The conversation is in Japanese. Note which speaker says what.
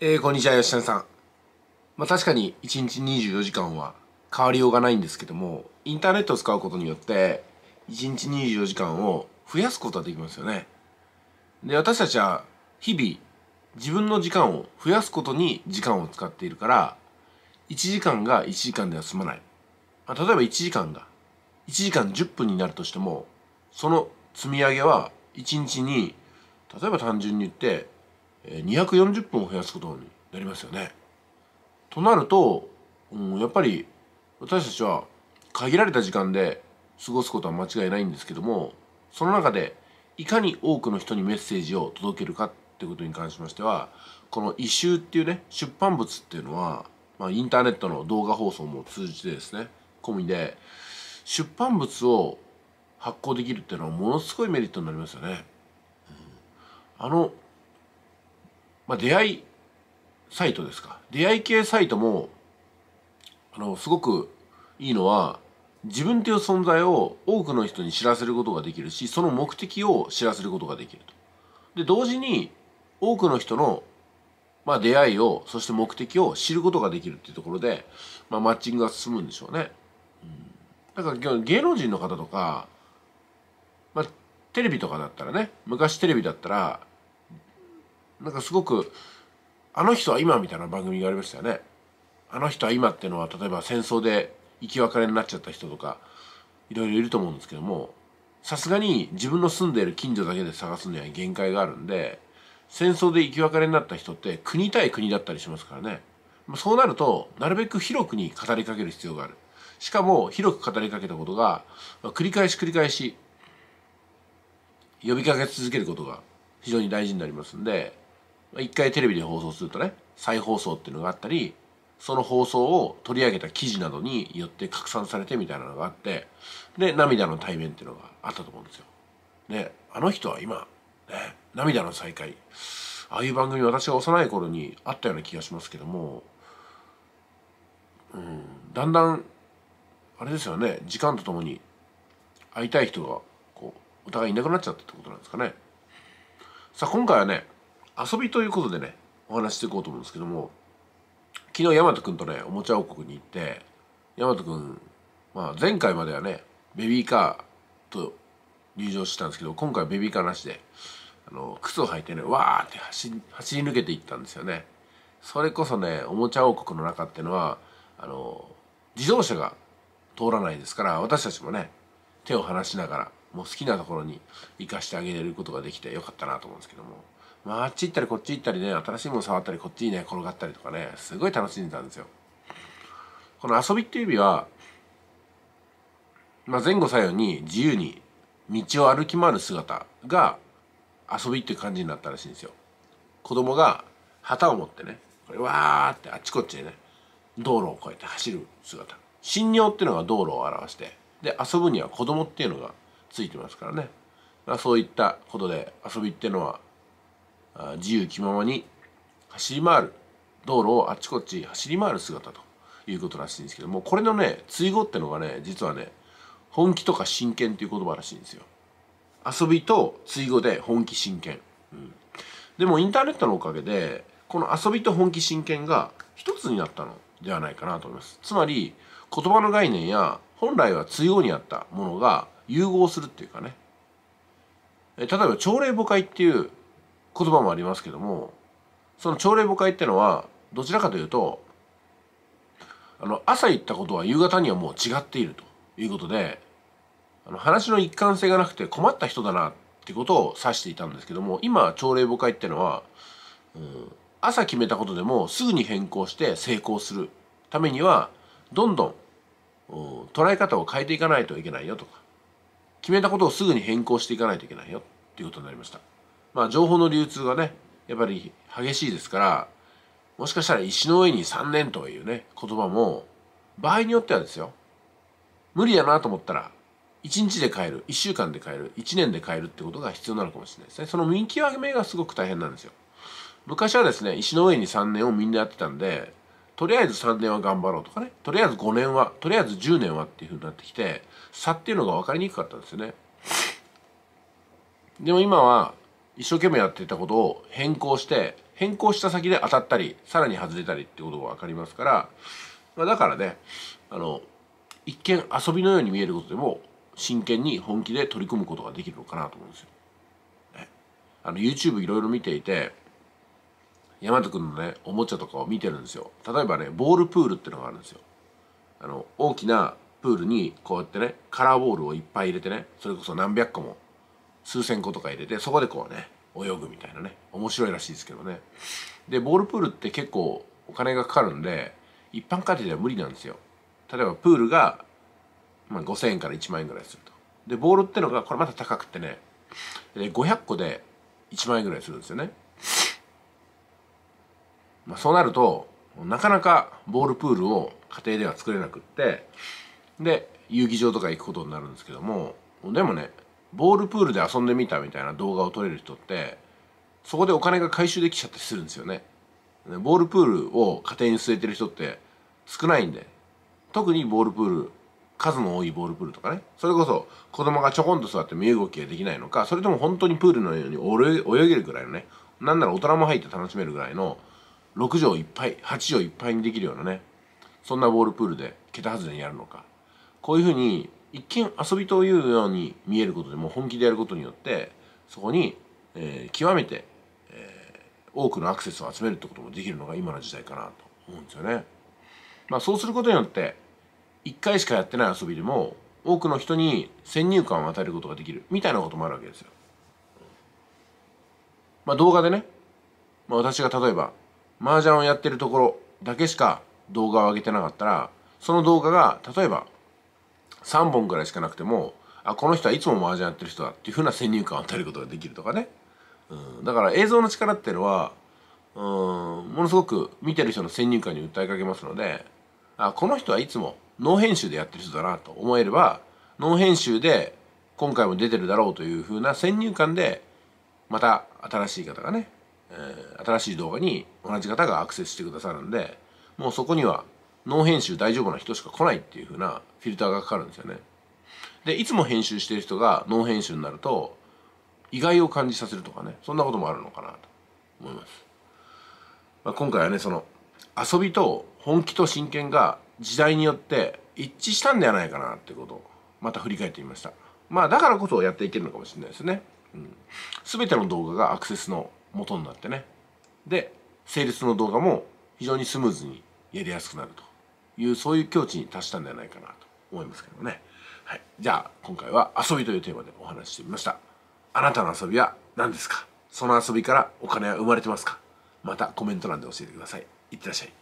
Speaker 1: えー、こんにちは、吉野さん。まあ、確かに1日24時間は変わりようがないんですけども、インターネットを使うことによって、1日24時間を増やすことはできますよね。で、私たちは日々、自分の時間を増やすことに時間を使っているから、1時間が1時間では済まない。まあ、例えば1時間が、1時間10分になるとしても、その積み上げは1日に、例えば単純に言って240分を増やすことになりますよね。となると、うん、やっぱり私たちは限られた時間で過ごすことは間違いないんですけどもその中でいかに多くの人にメッセージを届けるかってことに関しましてはこの「異臭」っていうね出版物っていうのは、まあ、インターネットの動画放送も通じてですね込みで出版物を発行できるっていうのはものすごいメリットになりますよね。うん、あのまあ、出会いサイトですか出会い系サイトもあのすごくいいのは自分という存在を多くの人に知らせることができるしその目的を知らせることができると。で同時に多くの人の、まあ、出会いをそして目的を知ることができるっていうところで、まあ、マッチングが進むんでしょうね。うん、だから芸能人の方とか、まあ、テレビとかだったらね昔テレビだったらなんかすごく「あの人は今」みたいな番組がありましたよね。あの人は今っていうのは例えば戦争で生き別れになっちゃった人とかいろいろいると思うんですけどもさすがに自分の住んでいる近所だけで探すには限界があるんで戦争で生き別れになった人って国対国だったりしますからねそうなるとなるべく広くに語りかける必要があるしかも広く語りかけたことが繰り返し繰り返し呼びかけ続けることが非常に大事になりますんで1回テレビで放送するとね再放送っていうのがあったりその放送を取り上げた記事などによって拡散されてみたいなのがあってで涙の対面っていうのがあったと思うんですよ。であの人は今、ね、涙の再会ああいう番組私が幼い頃にあったような気がしますけども、うん、だんだんあれですよね時間とともに会いたい人がこうお互いいなくなっちゃったってことなんですかね。さあ今回はね遊びということでねお話していこうと思うんですけども昨日大和くんとねおもちゃ王国に行って大和くん、まあ、前回まではねベビーカーと入場してたんですけど今回ベビーカーなしであの靴を履いてねわーって走り抜けていったんですよね。それこそねおもちゃ王国の中ってのはあの自動車が通らないですから私たちもね手を離しながらもう好きなところに行かしてあげれることができてよかったなと思うんですけども。まあ、あっち行ったりこっち行ったりね新しいもの触ったりこっちにね転がったりとかねすごい楽しんでたんですよこの遊びっていう意味は、まあ、前後左右に自由に道を歩き回る姿が遊びっていう感じになったらしいんですよ子供が旗を持ってねこれわーってあっちこっちでね道路を越えて走る姿信尿っていうのが道路を表してで遊ぶには子供っていうのがついてますからね、まあ、そういったことで遊びっていうのは自由気ままに走り回る道路をあっちこっち走り回る姿ということらしいんですけどもこれのね追語ってのがね実はね本気とか真剣っていう言葉らしいんですよ遊びと追語で本気真剣、うん、でもインターネットのおかげでこの遊びと本気真剣が一つになったのではないかなと思いますつまり言葉の概念や本来は追語にあったものが融合するっていうかね例えば朝礼母会っていう言葉もありますけどもその朝礼誤解ってのはどちらかというとあの朝行ったことは夕方にはもう違っているということであの話の一貫性がなくて困った人だなってことを指していたんですけども今朝礼誤解ってのは、うん、朝決めたことでもすぐに変更して成功するためにはどんどん、うん、捉え方を変えていかないといけないよとか決めたことをすぐに変更していかないといけないよっていうことになりました。まあ、情報の流通がね、やっぱり激しいですから、もしかしたら石の上に3年というね、言葉も、場合によってはですよ、無理だなと思ったら、1日で変える、1週間で変える、1年で変えるってことが必要なのかもしれないですね。その見極めがすごく大変なんですよ。昔はですね、石の上に3年をみんなやってたんで、とりあえず3年は頑張ろうとかね、とりあえず5年は、とりあえず10年はっていうふうになってきて、差っていうのが分かりにくかったんですよね。でも今は、一生懸命やってたことを変更して変更した先で当たったりさらに外れたりってことが分かりますから、まあ、だからねあの一見遊びのように見えることでも真剣に本気で取り組むことができるのかなと思うんですよ。ね、あの YouTube いろいろ見ていて山田くんのねおもちゃとかを見てるんですよ。例えばねボールプールってのがあるんですよ。あの大きなプールにこうやってねカラーボールをいっぱい入れてねそれこそ何百個も数千個とか入れてそこでこうね泳ぐみたいなね面白いらしいですけどねでボールプールって結構お金がかかるんで一般家庭では無理なんですよ例えばプールが、まあ、5,000円から1万円ぐらいするとでボールってのがこれまた高くてね500個で1万円ぐらいするんですよね、まあ、そうなるとなかなかボールプールを家庭では作れなくってで遊技場とか行くことになるんですけどもでもねボールプールで遊んでみたみたいな動画を撮れる人ってそこでお金が回収できちゃったりするんですよねボールプールを家庭に据えてる人って少ないんで特にボールプール数の多いボールプールとかねそれこそ子供がちょこんと座って身動きができないのかそれとも本当にプールのように泳げるぐらいのねなんなら大人も入って楽しめるぐらいの6畳いっぱい8畳いっぱいにできるようなねそんなボールプールで桁外れにやるのかこういうふうに一見遊びというように見えることでも本気でやることによってそこに、えー、極めて、えー、多くのアクセスを集めるってこともできるのが今の時代かなと思うんですよね。まあ、そうすることによって1回しかやってない遊びでも多くの人に先入観を与えることができるみたいなこともあるわけですよ。まあ、動画でね、まあ、私が例えば麻雀をやってるところだけしか動画を上げてなかったらその動画が例えば3本ぐらいしかなくてもあこの人はいつも麻雀やってる人だっていうふうな先入観を与えることができるとかね、うん、だから映像の力っていうのはうんものすごく見てる人の先入観に訴えかけますのであこの人はいつもノー編集でやってる人だなと思えればノー編集で今回も出てるだろうというふうな先入観でまた新しい方がね、えー、新しい動画に同じ方がアクセスしてくださるんでもうそこにはノー編集大丈夫な人しか来ないっていう風なフィルターがかかるんですよね。で、いつも編集してる人がノー編集になると、意外を感じさせるとかね、そんなこともあるのかなと思います。まあ、今回はね、その、遊びと本気と真剣が時代によって一致したんではないかなってことを、また振り返ってみました。まあ、だからこそやっていけるのかもしれないですね。うん。すべての動画がアクセスの元になってね。で、成立の動画も非常にスムーズにやりやすくなると。いうそういう境地に達したんじゃないかなと思いますけどね、はい、じゃあ今回は遊びというテーマでお話ししてみましたあなたの遊びは何ですかその遊びからお金は生まれてますかまたコメント欄で教えてくださいいってらっしゃい